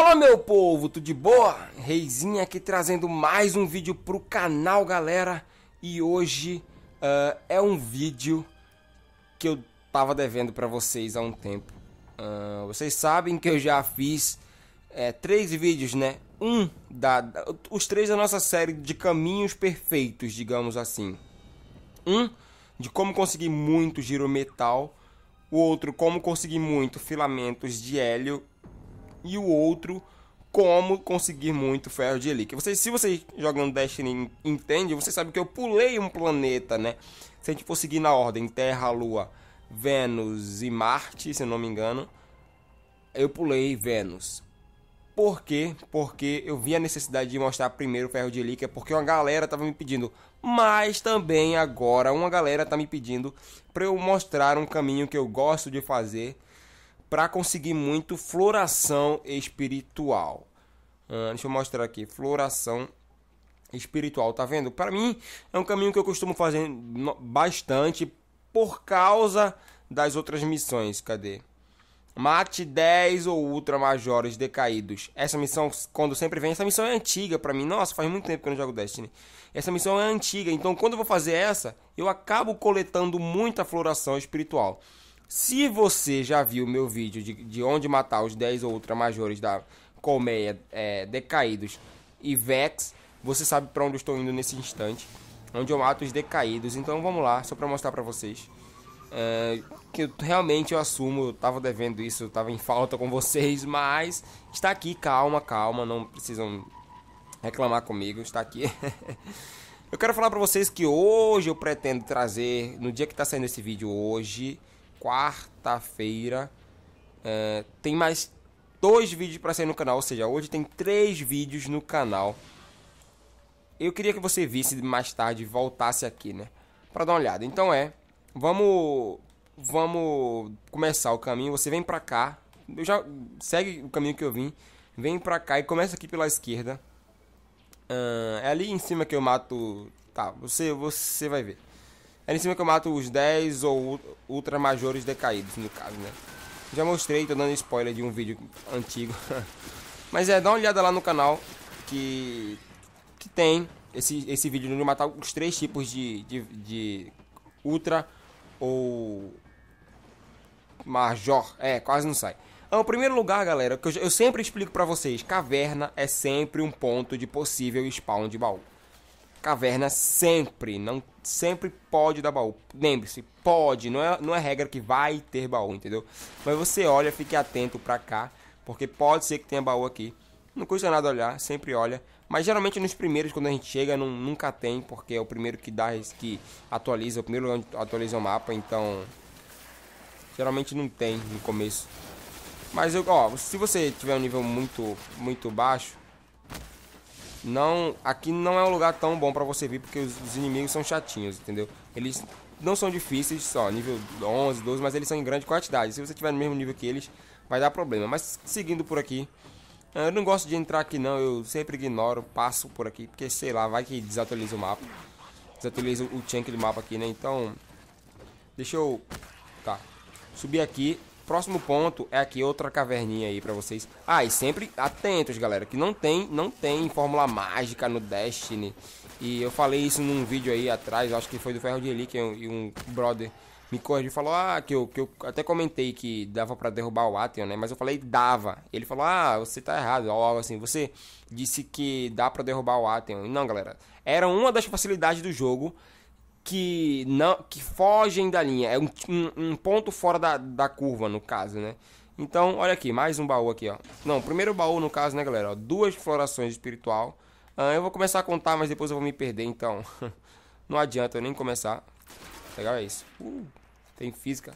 Fala meu povo, tudo de boa? Reizinha aqui trazendo mais um vídeo pro canal galera E hoje uh, é um vídeo que eu tava devendo para vocês há um tempo uh, Vocês sabem que eu já fiz é, três vídeos né Um, da, da, os três da nossa série de caminhos perfeitos, digamos assim Um, de como conseguir muito giro metal o outro, como conseguir muito filamentos de hélio e o outro como conseguir muito ferro de relíquia. se vocês jogando Destiny entende, você sabe que eu pulei um planeta, né? Se a gente for seguir na ordem Terra, Lua, Vênus e Marte, se eu não me engano, eu pulei Vênus. Por quê? Porque eu vi a necessidade de mostrar primeiro o ferro de relíquia, porque uma galera tava me pedindo, mas também agora uma galera tá me pedindo para eu mostrar um caminho que eu gosto de fazer para conseguir muito floração espiritual. Uh, deixa eu mostrar aqui, floração espiritual, tá vendo? Para mim é um caminho que eu costumo fazer bastante por causa das outras missões. Cadê? Mate 10 ou Ultra Majores decaídos. Essa missão, quando sempre vem, essa missão é antiga para mim. Nossa, faz muito tempo que eu não jogo Destiny. Essa missão é antiga, então quando eu vou fazer essa, eu acabo coletando muita floração espiritual. Se você já viu meu vídeo de, de onde matar os 10 ultramajores da colmeia é, decaídos e Vex, você sabe para onde eu estou indo nesse instante, onde eu mato os decaídos. Então vamos lá, só para mostrar para vocês. É, que eu, realmente eu assumo, eu tava devendo isso, eu tava em falta com vocês, mas está aqui, calma, calma, não precisam reclamar comigo, está aqui. eu quero falar para vocês que hoje eu pretendo trazer, no dia que está saindo esse vídeo hoje, quarta-feira. É, tem mais dois vídeos para sair no canal, ou seja, hoje tem três vídeos no canal. Eu queria que você visse mais tarde, voltasse aqui, né? Para dar uma olhada. Então é, vamos vamos começar o caminho. Você vem para cá, eu já segue o caminho que eu vim, vem para cá e começa aqui pela esquerda. Uh, é ali em cima que eu mato. Tá, você você vai ver. É em cima que eu mato os 10 ou ultra majores decaídos, no caso, né? Já mostrei, tô dando spoiler de um vídeo antigo. Mas é, dá uma olhada lá no canal que, que tem esse, esse vídeo de matar os três tipos de, de, de ultra ou major. É, quase não sai. Então, primeiro lugar, galera, que eu, eu sempre explico pra vocês, caverna é sempre um ponto de possível spawn de baú caverna sempre, não sempre pode dar baú. Lembre-se, pode, não é, não é regra que vai ter baú, entendeu? Mas você olha, fique atento pra cá, porque pode ser que tenha baú aqui. Não custa nada olhar, sempre olha. Mas geralmente nos primeiros, quando a gente chega, não, nunca tem, porque é o primeiro que dá, que atualiza, o primeiro que atualiza o mapa, então... Geralmente não tem no começo. Mas, eu, ó, se você tiver um nível muito, muito baixo, não aqui não é um lugar tão bom para você vir porque os, os, inimigos são chatinhos, entendeu? Eles não são difíceis, só nível 11, 12, mas eles são em grande quantidade. Se você tiver no mesmo nível que eles, vai dar problema. Mas seguindo por aqui, ah, eu não gosto de entrar aqui não, eu sempre ignoro, passo por aqui, porque sei lá, vai que desatualiza o mapa. Desatualiza o chunk de mapa aqui, né? Então, deixa eu tá. Subir aqui Próximo ponto é aqui outra caverninha aí pra vocês. Ah, e sempre atentos, galera, que não tem, não tem fórmula mágica no Destiny. E eu falei isso num vídeo aí atrás, acho que foi do Ferro de Eli, que um, e um brother me corrigiu e falou, ah, que eu, que eu até comentei que dava para derrubar o Atheon, né? Mas eu falei dava. Ele falou, ah, você tá errado, ou algo assim. Você disse que dá para derrubar o Atheon. Não, galera, era uma das facilidades do jogo que não que fogem da linha. É um, um, um ponto fora da, da curva, no caso, né? Então, olha aqui, mais um baú aqui, ó. Não, primeiro baú, no caso, né, galera? Ó, duas florações espiritual. Ah, eu vou começar a contar, mas depois eu vou me perder, então... não adianta eu nem começar. Legal, é isso. Uh, tem física.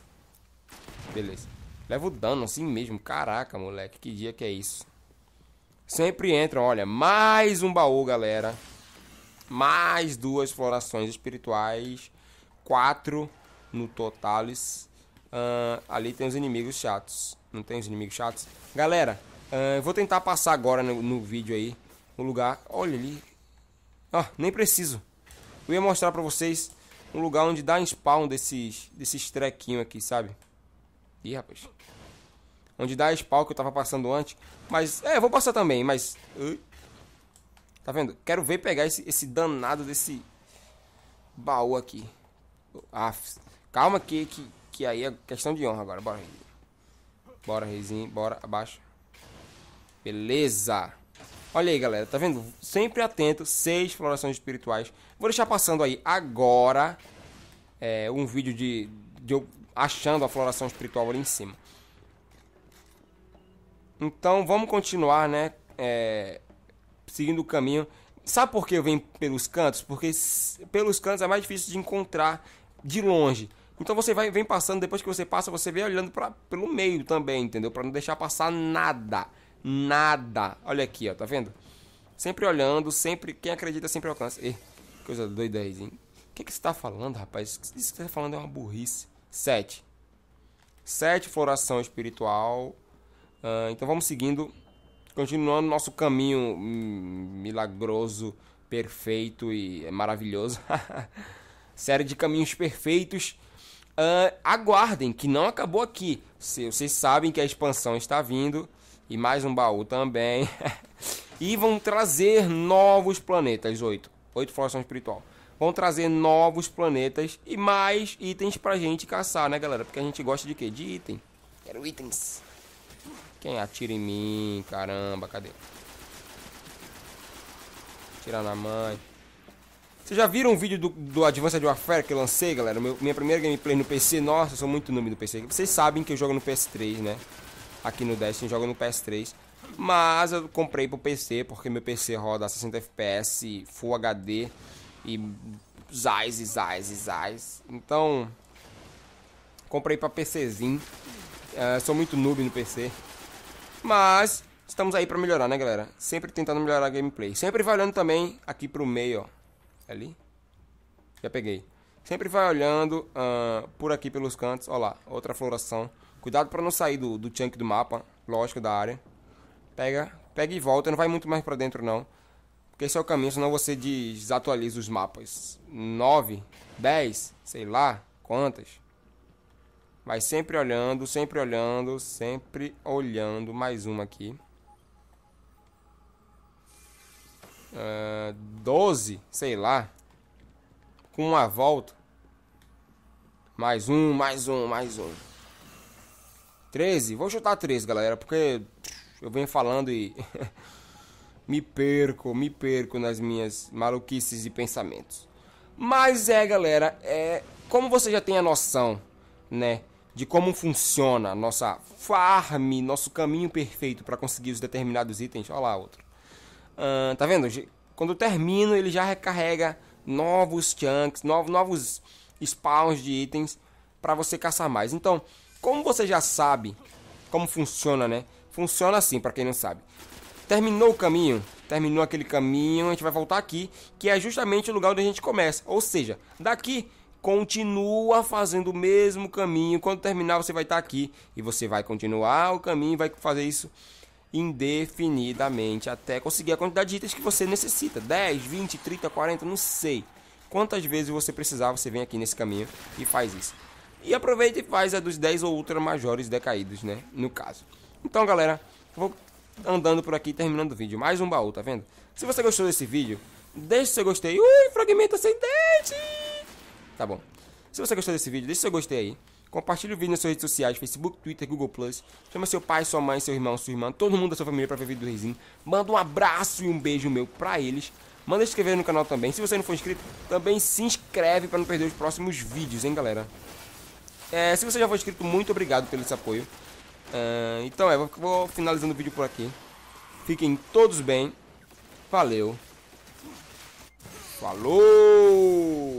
Beleza. Leva o dano assim mesmo. Caraca, moleque. Que dia que é isso. Sempre entram, olha. Mais um baú, galera mais duas florações espirituais, quatro no total. Uh, ah, ali tem os inimigos chatos. Não tem os inimigos chatos? Galera, uh, eu vou tentar passar agora no, no, vídeo aí. Um lugar. Olha ali. ó nem preciso. Eu ia mostrar pra vocês um lugar onde dá spawn desses, desses trequinhos aqui, sabe? Ih, rapaz. Onde dá spawn que eu tava passando antes. Mas, é, eu vou passar também, mas. Uh. Tá vendo? Quero ver pegar esse, esse danado desse baú aqui. Ah, calma que, que, que aí é questão de honra agora. Bora, Rezinho. Bora, Reizinho. Bora, abaixa. Beleza. Olha aí, galera. Tá vendo? Sempre atento. Seis florações espirituais. Vou deixar passando aí agora é, um vídeo de, de eu achando a floração espiritual ali em cima. Então, vamos continuar, né? É, seguindo o caminho. Sabe por que eu venho pelos cantos? Porque pelos cantos é mais difícil de encontrar de longe. Então você vai, vem passando, depois que você passa, você vem olhando pra, pelo meio também, entendeu? Para não deixar passar nada. Nada. Olha aqui, ó, tá vendo? Sempre olhando, sempre. Quem acredita sempre alcança. Ê, coisa doida aí, hein? O que, que você tá falando, rapaz? Isso que você tá falando é uma burrice. Sete. Sete floração espiritual. Uh, então vamos seguindo continuando nosso caminho hum, milagroso, perfeito e maravilhoso. Série de caminhos perfeitos. Uh, aguardem, que não acabou aqui. Vocês sabem que a expansão está vindo. E mais um baú também. e vão trazer novos planetas. Oito. Oito floração espiritual. Vão trazer novos planetas e mais itens pra gente caçar, né, galera? Porque a gente gosta de quê? De item. Quero itens. Quem atira em mim? Caramba, cadê? Tirar na mãe. Vocês já viram um vídeo do, do Advanced Warfare que eu lancei, galera? Meu, minha primeira gameplay no PC. Nossa, eu sou muito noob do PC. Vocês sabem que eu jogo no PS3, né? Aqui no Destiny jogo no PS3. Mas eu comprei pro PC porque meu PC roda 60 FPS, Full HD e zais, zais, zais. Então, comprei pra PCzinho. É, sou muito noob no PC. Mas estamos aí pra melhorar, né, galera? Sempre tentando melhorar a gameplay. Sempre vai olhando também aqui pro meio, ó. Ali. Já peguei. Sempre vai olhando uh, por aqui pelos cantos. Ó lá, outra floração. Cuidado pra não sair do, do chunk do mapa. Lógico, da área. Pega, pega e volta. Não vai muito mais pra dentro, não. Porque esse é o caminho, senão você desatualiza os mapas. 9, 10, sei lá quantas. Vai sempre olhando, sempre olhando, sempre olhando. Mais uma aqui. Uh, ah, 12, sei lá. Com uma volta. Mais um, mais um, mais um. 13, vou chutar 13, galera, porque eu venho falando e me perco, me perco nas minhas maluquices e pensamentos. Mas é, galera, é como você já tem a noção, né, de como funciona a nossa farm, nosso caminho perfeito para conseguir os determinados itens. Olha lá outro. Uh, tá vendo? Quando eu termino, ele já recarrega novos chunks, novos, novos spawns de itens para você caçar mais. Então, como você já sabe como funciona, né? Funciona assim, para quem não sabe. Terminou o caminho, terminou aquele caminho, a gente vai voltar aqui, que é justamente o lugar onde a gente começa. Ou seja, daqui continua fazendo o mesmo caminho. Quando terminar, você vai estar aqui e você vai continuar o caminho e vai fazer isso indefinidamente até conseguir a quantidade de itens que você necessita 10, 20, 30, 40, não sei. Quantas vezes você precisar, você vem aqui nesse caminho e faz isso. E aproveita e faz a dos 10 ou ultra maiores decaídos, né? No caso. Então, galera, vou andando por aqui terminando o vídeo. Mais um baú, tá vendo? Se você gostou desse vídeo, deixe seu gostei. Ui, fragmento sem Tá bom. Se você gostou desse vídeo, deixe seu gostei aí. Compartilhe o vídeo nas suas redes sociais, Facebook, Twitter, Google+. Chama seu pai, sua mãe, seu irmão, sua irmã, todo mundo da sua família pra ver o vídeo do Reizinho. Manda um abraço e um beijo meu pra eles. Manda se inscrever no canal também. Se você não for inscrito, também se inscreve pra não perder os próximos vídeos, hein, galera. É, se você já for inscrito, muito obrigado pelo seu apoio. Uh, então é, vou finalizando o vídeo por aqui. Fiquem todos bem. Valeu. Falou!